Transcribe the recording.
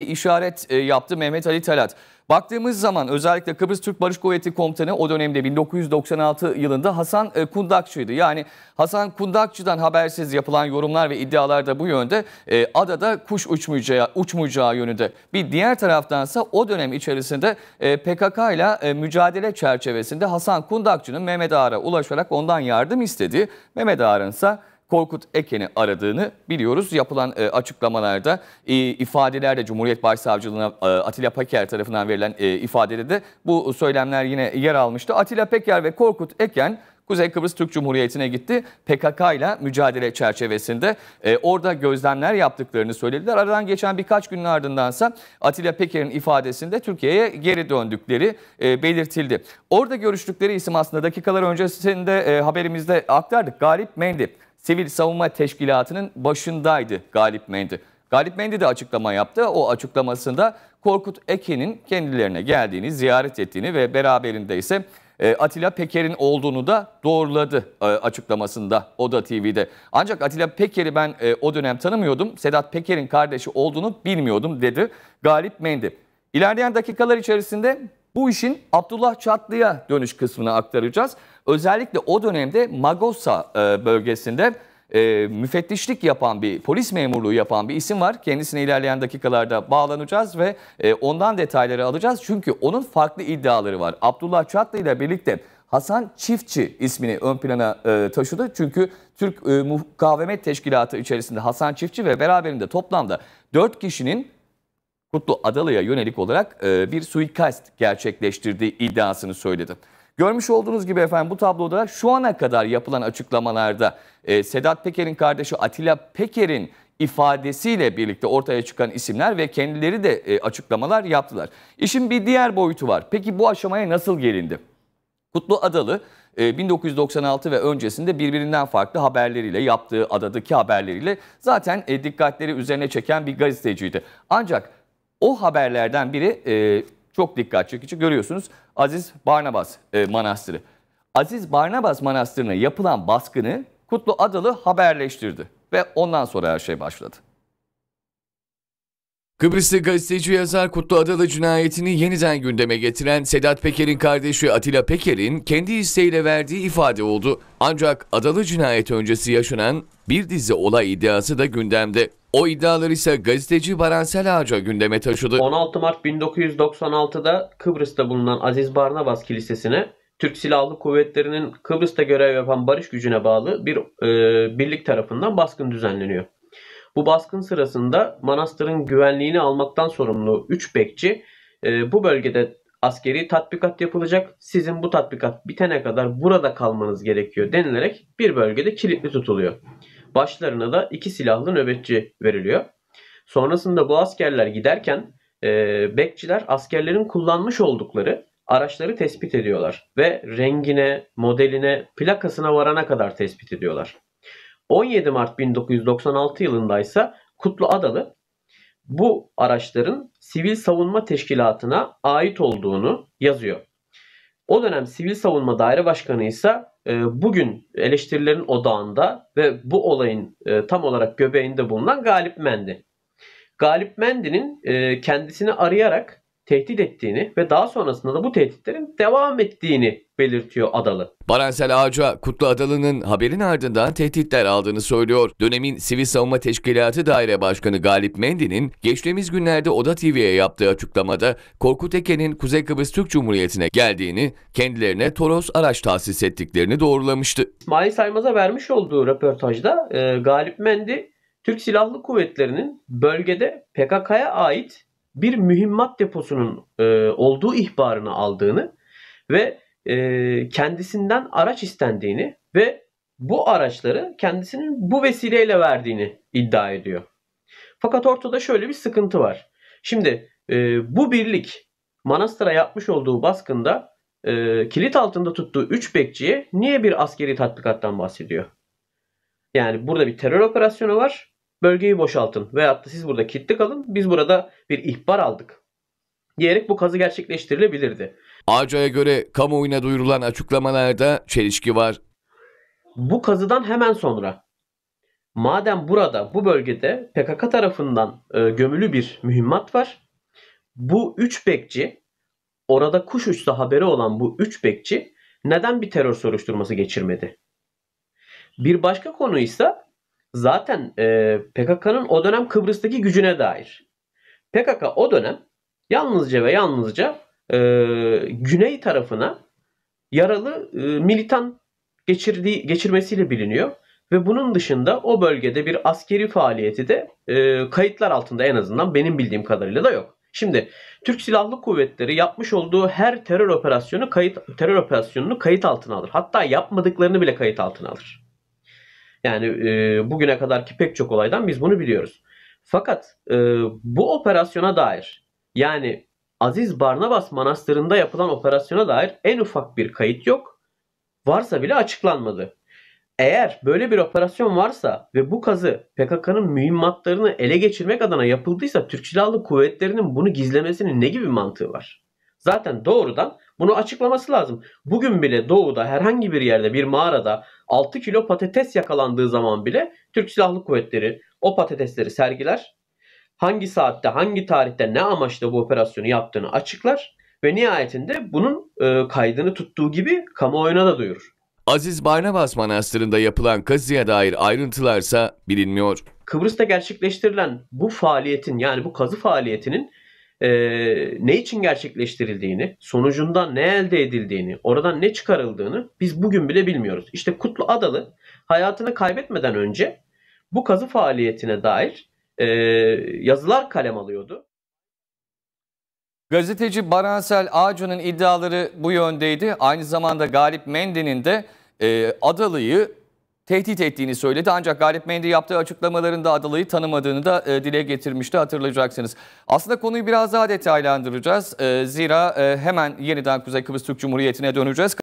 işaret e, yaptı Mehmet Ali Talat. Baktığımız zaman özellikle Kıbrıs Türk Barış Kuvveti Komutanı o dönemde 1996 yılında Hasan e, Kundakçı'ydı. Yani Hasan Kundakçı'dan habersiz yapılan yorumlar ve iddialar da bu yönde e, adada kuş uçmayacağı, uçmayacağı yönünde. Bir diğer taraftansa o dönem içerisinde e, PKK ile mücadele çerçevesinde Hasan Kundakçı'nın Mehmet Ağar'a ulaşarak ondan yardım istediği, Mehmet Ağar'ın ise Korkut Eken'i aradığını biliyoruz. Yapılan e, açıklamalarda, e, ifadelerde Cumhuriyet Başsavcılığına e, Atilla Peker tarafından verilen e, ifadede de bu söylemler yine yer almıştı. Atilla Peker ve Korkut Eken Kuzey Kıbrıs Türk Cumhuriyeti'ne gitti. PKK ile mücadele çerçevesinde e, orada gözlemler yaptıklarını söylediler. Aradan geçen birkaç günün ardındansa Atilla Peker'in ifadesinde Türkiye'ye geri döndükleri e, belirtildi. Orada görüştükleri isim aslında dakikalar öncesinde e, haberimizde aktardık. Galip Mendi Sivil Savunma Teşkilatı'nın başındaydı Galip Mendi. Galip Mendi de açıklama yaptı. O açıklamasında Korkut Eken'in kendilerine geldiğini, ziyaret ettiğini ve beraberinde ise e, Atilla Peker'in olduğunu da doğruladı e, açıklamasında Oda TV'de. Ancak Atilla Peker'i ben e, o dönem tanımıyordum. Sedat Peker'in kardeşi olduğunu bilmiyordum dedi Galip Mendi. İlerleyen dakikalar içerisinde bu işin Abdullah Çatlı'ya dönüş kısmını aktaracağız. Özellikle o dönemde Magosa e, bölgesinde e, müfettişlik yapan bir polis memurluğu yapan bir isim var. Kendisine ilerleyen dakikalarda bağlanacağız ve e, ondan detayları alacağız. Çünkü onun farklı iddiaları var. Abdullah Çatlı ile birlikte Hasan Çiftçi ismini ön plana taşıdı. Çünkü Türk e, Mukavemet Teşkilatı içerisinde Hasan Çiftçi ve beraberinde toplamda 4 kişinin Kutlu Adalı'ya yönelik olarak e, bir suikast gerçekleştirdiği iddiasını söyledi. Görmüş olduğunuz gibi efendim bu tabloda şu ana kadar yapılan açıklamalarda e, Sedat Peker'in kardeşi Atilla Peker'in ifadesiyle birlikte ortaya çıkan isimler ve kendileri de e, açıklamalar yaptılar. İşin bir diğer boyutu var. Peki bu aşamaya nasıl gelindi? Kutlu Adalı 1996 ve öncesinde birbirinden farklı haberleriyle yaptığı adadaki haberleriyle zaten dikkatleri üzerine çeken bir gazeteciydi. Ancak o haberlerden biri e, çok dikkat çekici görüyorsunuz Aziz Barnabas e, Manastırı. Aziz Barnabas Manastırı'na yapılan baskını Kutlu Adalı haberleştirdi ve ondan sonra her şey başladı. Kıbrıslı gazeteci yazar Kutlu Adalı cinayetini yeniden gündeme getiren Sedat Peker'in kardeşi Atilla Peker'in kendi isteğiyle verdiği ifade oldu. Ancak Adalı cinayeti öncesi yaşanan bir dizi olay iddiası da gündemde. O iddialar ise gazeteci Baransel Ağaca gündeme taşıdı. 16 Mart 1996'da Kıbrıs'ta bulunan Aziz Barnabas Kilisesi'ne Türk Silahlı Kuvvetleri'nin Kıbrıs'ta görev yapan barış gücüne bağlı bir e, birlik tarafından baskın düzenleniyor. Bu baskın sırasında manastırın güvenliğini almaktan sorumlu 3 bekçi e, bu bölgede askeri tatbikat yapılacak. Sizin bu tatbikat bitene kadar burada kalmanız gerekiyor denilerek bir bölgede kilitli tutuluyor. Başlarına da iki silahlı nöbetçi veriliyor. Sonrasında bu askerler giderken e, bekçiler askerlerin kullanmış oldukları araçları tespit ediyorlar ve rengine, modeline, plakasına varana kadar tespit ediyorlar. 17 Mart 1996 yılında ise Kutlu Adalı bu araçların Sivil Savunma Teşkilatı'na ait olduğunu yazıyor. O dönem Sivil Savunma Daire Başkanı ise ee, bugün eleştirilerin odağında ve bu olayın e, tam olarak göbeğinde bulunan Galip Mendi. Galip Mendi'nin e, kendisini arayarak tehdit ettiğini ve daha sonrasında da bu tehditlerin devam ettiğini belirtiyor Adalı. Baransel Ağaca, Kutlu Adalı'nın haberin ardından tehditler aldığını söylüyor. Dönemin Sivil Savunma Teşkilatı Daire Başkanı Galip Mendi'nin geçtiğimiz günlerde Oda TV'ye yaptığı açıklamada Korkut Eke'nin Kuzey Kıbrıs Türk Cumhuriyeti'ne geldiğini, kendilerine Toros araç tahsis ettiklerini doğrulamıştı. İsmail Saymaz'a vermiş olduğu röportajda e, Galip Mendi, Türk Silahlı Kuvvetleri'nin bölgede PKK'ya ait bir mühimmat deposunun e, olduğu ihbarını aldığını ve e, kendisinden araç istendiğini ve bu araçları kendisinin bu vesileyle verdiğini iddia ediyor. Fakat ortada şöyle bir sıkıntı var. Şimdi e, bu birlik manastıra yapmış olduğu baskında e, kilit altında tuttuğu 3 bekçiye niye bir askeri tatbikattan bahsediyor? Yani burada bir terör operasyonu var bölgeyi boşaltın veyahut da siz burada kilitli kalın biz burada bir ihbar aldık diyerek bu kazı gerçekleştirilebilirdi. Ağaca'ya göre kamuoyuna duyurulan açıklamalarda çelişki var. Bu kazıdan hemen sonra madem burada bu bölgede PKK tarafından e, gömülü bir mühimmat var. Bu üç bekçi orada kuş uçsa haberi olan bu üç bekçi neden bir terör soruşturması geçirmedi? Bir başka konu ise zaten e, PKK'nın o dönem Kıbrıs'taki gücüne dair. PKK o dönem yalnızca ve yalnızca e, güney tarafına yaralı e, militan geçirdiği geçirmesiyle biliniyor ve bunun dışında o bölgede bir askeri faaliyeti de e, kayıtlar altında en azından benim bildiğim kadarıyla da yok. Şimdi Türk Silahlı Kuvvetleri yapmış olduğu her terör operasyonu kayıt terör operasyonunu kayıt altına alır. Hatta yapmadıklarını bile kayıt altına alır. Yani e, bugüne kadarki pek çok olaydan biz bunu biliyoruz. Fakat e, bu operasyona dair yani Aziz Barnabas Manastırı'nda yapılan operasyona dair en ufak bir kayıt yok. Varsa bile açıklanmadı. Eğer böyle bir operasyon varsa ve bu kazı PKK'nın mühimmatlarını ele geçirmek adına yapıldıysa Türk Silahlı Kuvvetleri'nin bunu gizlemesinin ne gibi mantığı var? Zaten doğrudan bunu açıklaması lazım. Bugün bile doğuda herhangi bir yerde bir mağarada 6 kilo patates yakalandığı zaman bile Türk Silahlı Kuvvetleri o patatesleri sergiler. Hangi saatte, hangi tarihte, ne amaçla bu operasyonu yaptığını açıklar ve nihayetinde bunun e, kaydını tuttuğu gibi kamuoyuna da duyurur. Aziz Barnabas Manastırı'nda yapılan kazıya dair ayrıntılarsa bilinmiyor. Kıbrıs'ta gerçekleştirilen bu faaliyetin yani bu kazı faaliyetinin e, ne için gerçekleştirildiğini, sonucunda ne elde edildiğini, oradan ne çıkarıldığını biz bugün bile bilmiyoruz. İşte Kutlu Adalı hayatını kaybetmeden önce bu kazı faaliyetine dair e, yazılar kalem alıyordu. Gazeteci Baransel Ağacı'nın iddiaları bu yöndeydi. Aynı zamanda Galip Mendi'nin de e, Adalı'yı tehdit ettiğini söyledi. Ancak Galip Mendi yaptığı açıklamalarında Adalı'yı tanımadığını da e, dile getirmişti hatırlayacaksınız. Aslında konuyu biraz daha detaylandıracağız. E, zira e, hemen yeniden Kuzey Kıbrıs Türk Cumhuriyeti'ne döneceğiz.